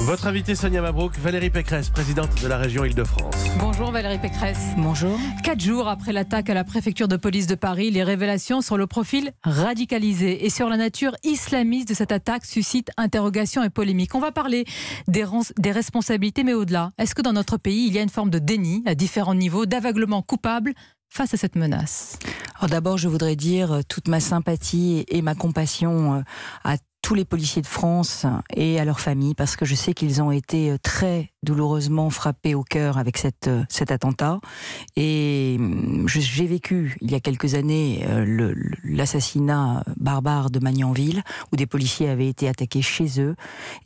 Votre invitée Sonia Mabrouk, Valérie Pécresse, présidente de la région Île-de-France. Bonjour Valérie Pécresse. Bonjour. Quatre jours après l'attaque à la préfecture de police de Paris, les révélations sur le profil radicalisé et sur la nature islamiste de cette attaque suscitent interrogations et polémiques. On va parler des, responsabilités, mais au-delà, est-ce que dans notre pays, il y a une forme de déni à différents niveaux, d'aveuglement coupable face à cette menace Alors d'abord, je voudrais dire euh, toute ma sympathie et ma compassion euh, à tous les policiers de France et à leurs familles, parce que je sais qu'ils ont été euh, très douloureusement frappés au cœur avec euh, cet attentat. Et hum, j'ai vécu, il y a quelques années, euh, l'assassinat barbare de Magnanville, où des policiers avaient été attaqués chez eux.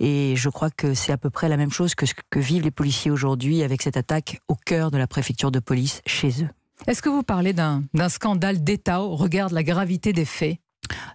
Et je crois que c'est à peu près la même chose que ce que vivent les policiers aujourd'hui avec cette attaque au cœur de la préfecture de police chez eux. Est-ce que vous parlez d'un scandale d'État au regard de la gravité des faits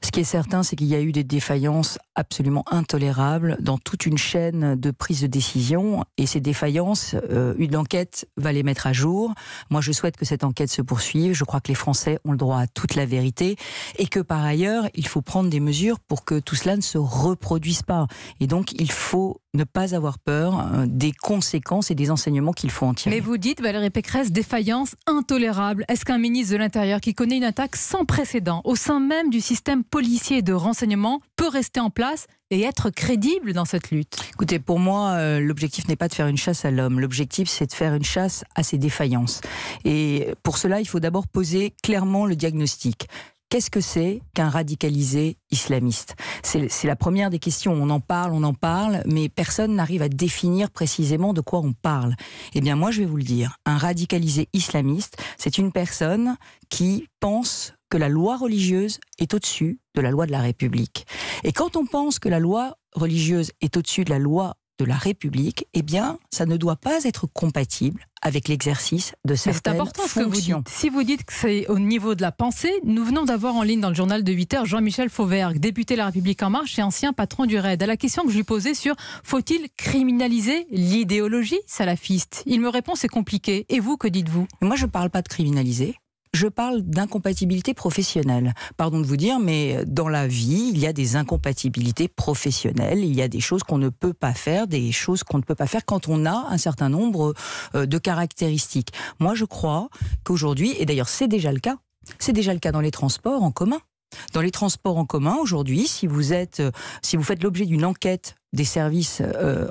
ce qui est certain, c'est qu'il y a eu des défaillances absolument intolérables dans toute une chaîne de prise de décision. Et ces défaillances, euh, une enquête va les mettre à jour. Moi, je souhaite que cette enquête se poursuive. Je crois que les Français ont le droit à toute la vérité. Et que par ailleurs, il faut prendre des mesures pour que tout cela ne se reproduise pas. Et donc, il faut ne pas avoir peur euh, des conséquences et des enseignements qu'il faut en tirer. Mais vous dites, Valérie Pécresse, défaillance intolérable. Est-ce qu'un ministre de l'Intérieur qui connaît une attaque sans précédent au sein même du système policier de renseignement peut rester en place et être crédible dans cette lutte Écoutez, pour moi, euh, l'objectif n'est pas de faire une chasse à l'homme. L'objectif, c'est de faire une chasse à ses défaillances. Et pour cela, il faut d'abord poser clairement le diagnostic. Qu'est-ce que c'est qu'un radicalisé islamiste C'est la première des questions. On en parle, on en parle, mais personne n'arrive à définir précisément de quoi on parle. Eh bien, moi, je vais vous le dire. Un radicalisé islamiste, c'est une personne qui pense que la loi religieuse est au-dessus de la loi de la République. Et quand on pense que la loi religieuse est au-dessus de la loi de la République, eh bien, ça ne doit pas être compatible avec l'exercice de cette fonction. C'est important que vous Si vous dites que c'est au niveau de la pensée, nous venons d'avoir en ligne dans le journal de 8 h Jean-Michel Fauvergue, député de La République En Marche et ancien patron du RAID. À la question que je lui posais sur faut-il criminaliser l'idéologie salafiste Il me répond c'est compliqué. Et vous, que dites-vous Moi, je ne parle pas de criminaliser je parle d'incompatibilité professionnelle. Pardon de vous dire, mais euh, dans la vie, il y a des incompatibilités professionnelles, il y a des choses qu'on ne peut pas faire, des choses qu'on ne peut pas faire quand on a un certain nombre euh, de caractéristiques. Moi, je crois qu'aujourd'hui, et d'ailleurs c'est déjà le cas, c'est déjà le cas dans les transports en commun. Dans les transports en commun, aujourd'hui, si vous êtes, euh, si vous faites l'objet d'une enquête des services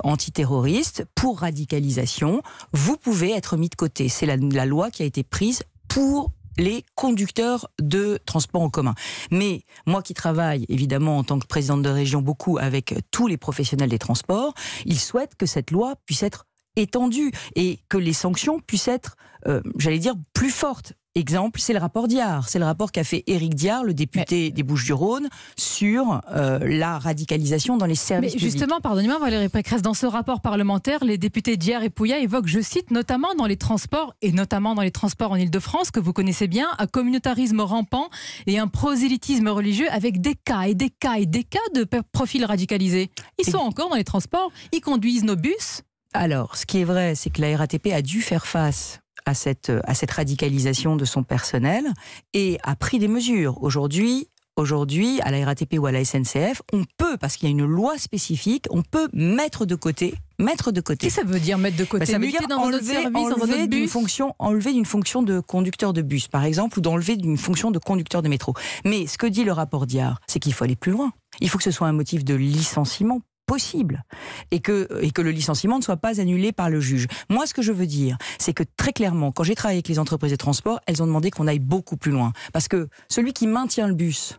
antiterroristes pour radicalisation, vous pouvez être mis de côté. C'est la loi qui a été prise pour les conducteurs de transports en commun. Mais moi qui travaille évidemment en tant que présidente de région beaucoup avec tous les professionnels des transports, ils souhaitent que cette loi puisse être étendue et que les sanctions puissent être, euh, j'allais dire, plus fortes Exemple, c'est le rapport Diard. C'est le rapport qu'a fait Éric Diar, le député des Bouches-du-Rhône, sur euh, la radicalisation dans les services mais Justement, pardonnez-moi Valérie Pécresse, dans ce rapport parlementaire, les députés Diar et Pouya évoquent, je cite, notamment dans les transports, et notamment dans les transports en Ile-de-France, que vous connaissez bien, un communautarisme rampant et un prosélytisme religieux avec des cas et des cas et des cas de profils radicalisés. Ils sont encore dans les transports, ils conduisent nos bus. Alors, ce qui est vrai, c'est que la RATP a dû faire face à cette, à cette radicalisation de son personnel et a pris des mesures. Aujourd'hui, aujourd'hui, à la RATP ou à la SNCF, on peut, parce qu'il y a une loi spécifique, on peut mettre de côté. Mettre de côté. Qu'est-ce que ça veut dire mettre de côté bah, Ça veut dire dans enlever, enlever d'une fonction, enlever d'une fonction de conducteur de bus, par exemple, ou d'enlever d'une fonction de conducteur de métro. Mais ce que dit le rapport Diard, c'est qu'il faut aller plus loin. Il faut que ce soit un motif de licenciement possible et que, et que le licenciement ne soit pas annulé par le juge. Moi, ce que je veux dire, c'est que très clairement, quand j'ai travaillé avec les entreprises de transport, elles ont demandé qu'on aille beaucoup plus loin. Parce que celui qui maintient le bus,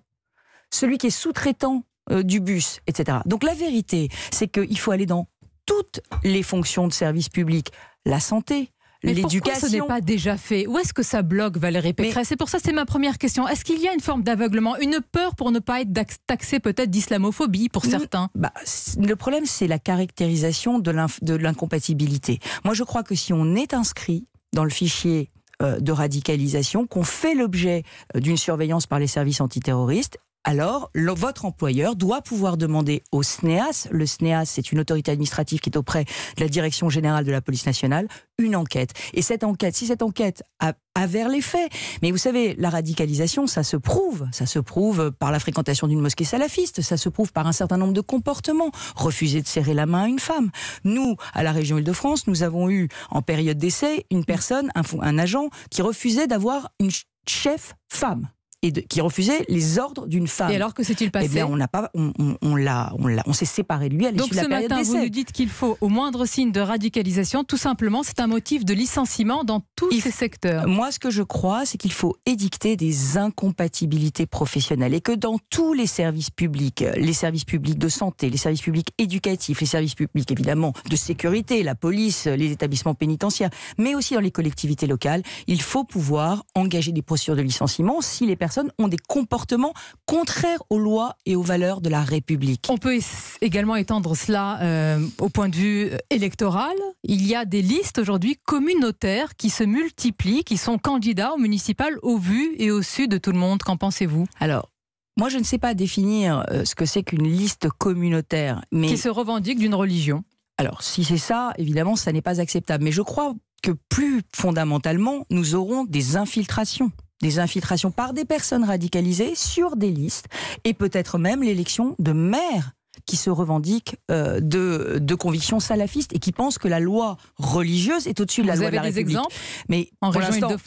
celui qui est sous-traitant euh, du bus, etc. Donc la vérité, c'est qu'il faut aller dans toutes les fonctions de service public, la santé, l'éducation. ce n'est pas déjà fait Où est-ce que ça bloque, Valérie Pécresse C'est pour ça, c'est ma première question. Est-ce qu'il y a une forme d'aveuglement, une peur pour ne pas être taxé peut-être d'islamophobie pour certains bah, Le problème, c'est la caractérisation de l'incompatibilité. Moi, je crois que si on est inscrit dans le fichier euh, de radicalisation, qu'on fait l'objet euh, d'une surveillance par les services antiterroristes alors votre employeur doit pouvoir demander au SNEAS, le SNEAS c'est une autorité administrative qui est auprès de la Direction générale de la police nationale, une enquête. Et cette enquête, si cette enquête a avère les faits. Mais vous savez, la radicalisation, ça se prouve. Ça se prouve par la fréquentation d'une mosquée salafiste, ça se prouve par un certain nombre de comportements. Refuser de serrer la main à une femme. Nous, à la région Île-de-France, nous avons eu, en période d'essai, une personne, un, un agent, qui refusait d'avoir une chef femme et qui refusait les ordres d'une femme. Et alors que s'est-il eh passé Eh bien, on, pas, on, l'a, on, l'a, on s'est séparé de lui à l'issue de la période matin, vous nous dites qu'il faut, au moindre signe de radicalisation, tout simplement, c'est un motif de licenciement dans tous ces secteurs. Moi, ce que je crois, c'est qu'il faut édicter des incompatibilités professionnelles et que dans tous les services publics, euh, les services publics de santé, les services publics éducatifs, les services publics, évidemment, de sécurité, la police, euh, les établissements pénitentiaires, mais aussi dans les collectivités locales, il faut pouvoir engager des procédures de licenciement si les personnes ont des comportements contraires aux lois et aux valeurs de la République. On peut également étendre cela euh, au point de vue euh, électoral. Il y a des listes aujourd'hui communautaires qui se multiplient, qui sont candidats aux municipales, au vu et au sud de tout le monde. Qu'en pensez-vous Alors, moi, je ne sais pas définir euh, ce que c'est qu'une liste communautaire, mais qui se revendique d'une religion. Alors, si c'est ça, évidemment, ça n'est pas acceptable. Mais je crois que plus fondamentalement, nous aurons des infiltrations des infiltrations par des personnes radicalisées sur des listes et peut-être même l'élection de maires qui se revendiquent euh, de, de convictions salafistes et qui pensent que la loi religieuse est au-dessus de la loi de la République. Vous avez des exemples Mais en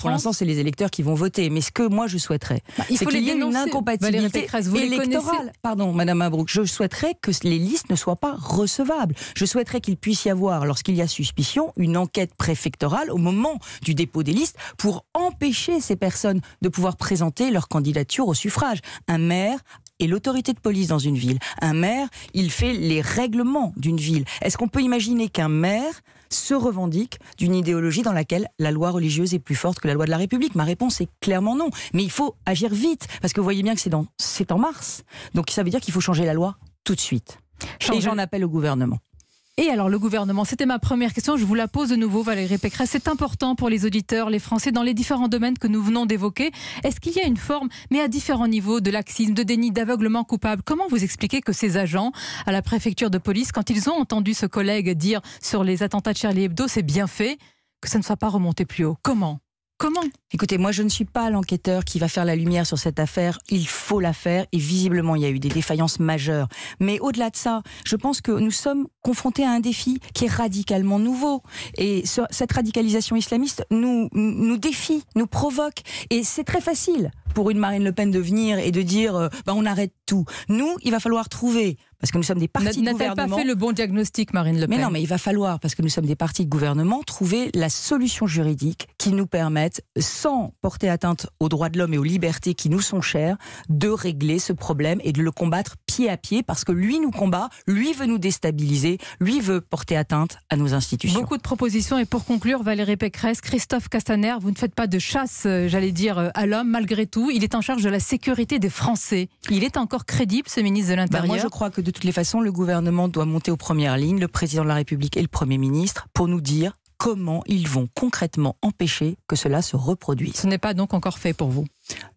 pour l'instant, c'est les électeurs qui vont voter. Mais ce que moi, je souhaiterais, bah, c'est qu'il y ait une incompatibilité électorale. Pardon, Madame Abrouk, je souhaiterais que les listes ne soient pas recevables. Je souhaiterais qu'il puisse y avoir, lorsqu'il y a suspicion, une enquête préfectorale au moment du dépôt des listes pour empêcher ces personnes de pouvoir présenter leur candidature au suffrage. Un maire et l'autorité de police dans une ville. Un maire, il fait les règlements d'une ville. Est-ce qu'on peut imaginer qu'un maire se revendique d'une idéologie dans laquelle la loi religieuse est plus forte que la loi de la République Ma réponse est clairement non. Mais il faut agir vite, parce que vous voyez bien que c'est, en mars. Donc ça veut dire qu'il faut changer la loi tout de suite. Et j'en appelle au gouvernement. Et alors, le gouvernement, c'était ma première question. Je vous la pose de nouveau, Valérie Pécresse. C'est important pour les auditeurs, les Français, dans les différents domaines que nous venons d'évoquer. Est-ce qu'il y a une forme, mais à différents niveaux, de laxisme, de déni, d'aveuglement coupable Comment vous expliquez que ces agents à la préfecture de police, quand ils ont entendu ce collègue dire sur les attentats de Charlie Hebdo, c'est bien fait, que ça ne soit pas remonté plus haut Comment Comment Écoutez, moi je ne suis pas l'enquêteur qui va faire la lumière sur cette affaire. Il faut la faire et visiblement il y a eu des défaillances majeures. Mais au-delà de ça, je pense que nous sommes confrontés à un défi qui est radicalement nouveau. Et cette radicalisation islamiste nous, nous défie, nous provoque. Et c'est très facile pour une Marine Le Pen de venir et de dire euh, bah, on arrête tout. Nous, il va falloir trouver parce que nous sommes des partis de gouvernement. na t pas fait le bon diagnostic, Marine Le Pen Mais non, mais il va falloir, parce que nous sommes des partis de gouvernement, trouver la solution juridique qui nous permette, sans porter atteinte aux droits de l'homme et aux libertés qui nous sont chères, de régler ce problème et de le combattre pied à pied, parce que lui nous combat, lui veut nous déstabiliser, lui veut porter atteinte à nos institutions. Beaucoup de propositions, et pour conclure, Valérie Pécresse, Christophe Castaner, vous ne faites pas de chasse, euh, j'allais dire, euh, à l'homme, malgré tout il est en charge de la sécurité des Français. Il est encore crédible, ce ministre de bah, l'Intérieur Moi, je crois que de toutes les façons, le gouvernement doit monter aux premières lignes, le président de la République et le Premier ministre, pour nous dire comment ils vont concrètement empêcher que cela se reproduise. Ce n'est pas donc encore fait pour vous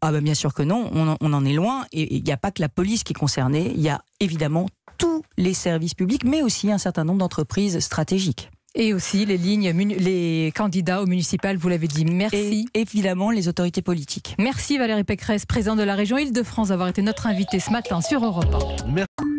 Ah ben bien sûr que non, on en, on en est loin et il n'y a pas que la police qui est concernée, il y a évidemment tous les services publics mais aussi un certain nombre d'entreprises stratégiques. Et aussi les lignes, les candidats aux municipales, vous l'avez dit. Merci. évidemment, les autorités politiques. Merci Valérie Pécresse, présidente de la région Île-de-France, d'avoir été notre invitée ce matin sur Europe 1. Merci.